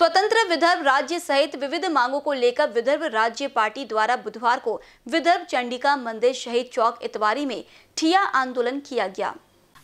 स्वतंत्र विदर्भ राज्य सहित विविध मांगों को लेकर विदर्भ राज्य पार्टी द्वारा बुधवार को विदर्भ चंडिका मंदिर शहीद चौक इतवारी में ठिया आंदोलन किया गया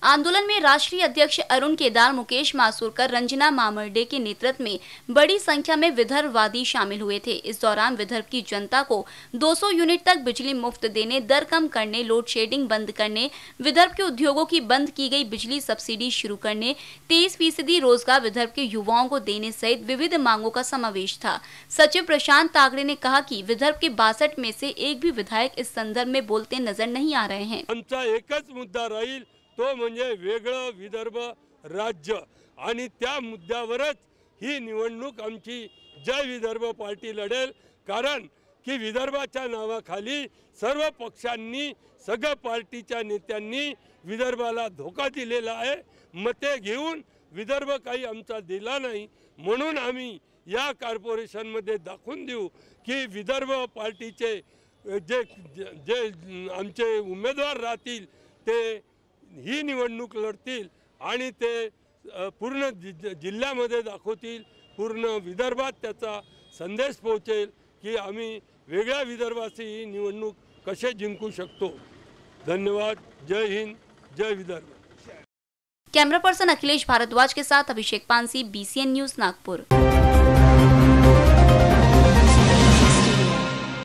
आंदोलन में राष्ट्रीय अध्यक्ष अरुण केदार मुकेश मासूरकर रंजना मामरडे के नेतृत्व में बड़ी संख्या में विदर्भवादी शामिल हुए थे इस दौरान विदर्भ की जनता को 200 यूनिट तक बिजली मुफ्त देने दर कम करने लोड शेडिंग बंद करने विदर्भ के उद्योगों की बंद की गई बिजली सब्सिडी शुरू करने तेईस फीसदी रोजगार विदर्भ के युवाओं को देने सहित विविध मांगों का समावेश था सचिव प्रशांत ताकड़े ने कहा की विदर्भ के बासठ में ऐसी एक भी विधायक इस संदर्भ में बोलते नजर नहीं आ रहे हैं तो म्हणजे वेगळं विदर्भ राज्य आणि त्या मुद्द्यावरच ही निवडणूक आमची जय विदर्भ पार्टी लढेल कारण की विदर्भाच्या नावाखाली सर्व पक्षांनी सगळ्या पार्टीच्या नेत्यांनी विदर्भाला धोका दिलेला आहे मते घेऊन विदर्भ काही आमचा दिला नाही म्हणून आम्ही या कॉर्पोरेशनमध्ये दाखवून देऊ की विदर्भ पार्टीचे जे जे आमचे उमेदवार राहतील ते ही निवडणूक लढतील आणि ते पूर्ण जि जिल्ह्यामध्ये दाखवतील पूर्ण विदर्भात त्याचा संदेश पोहोचेल की आम्ही वेगळ्या विदर्भाची ही निवडणूक कसे जिंकू शकतो धन्यवाद जय हिंद जय विदर्भ कॅमेरा पर्सन अखिलेश भारद्वाज के साथ अभिषेक पानसी बीसीएन न्यूज नागपूर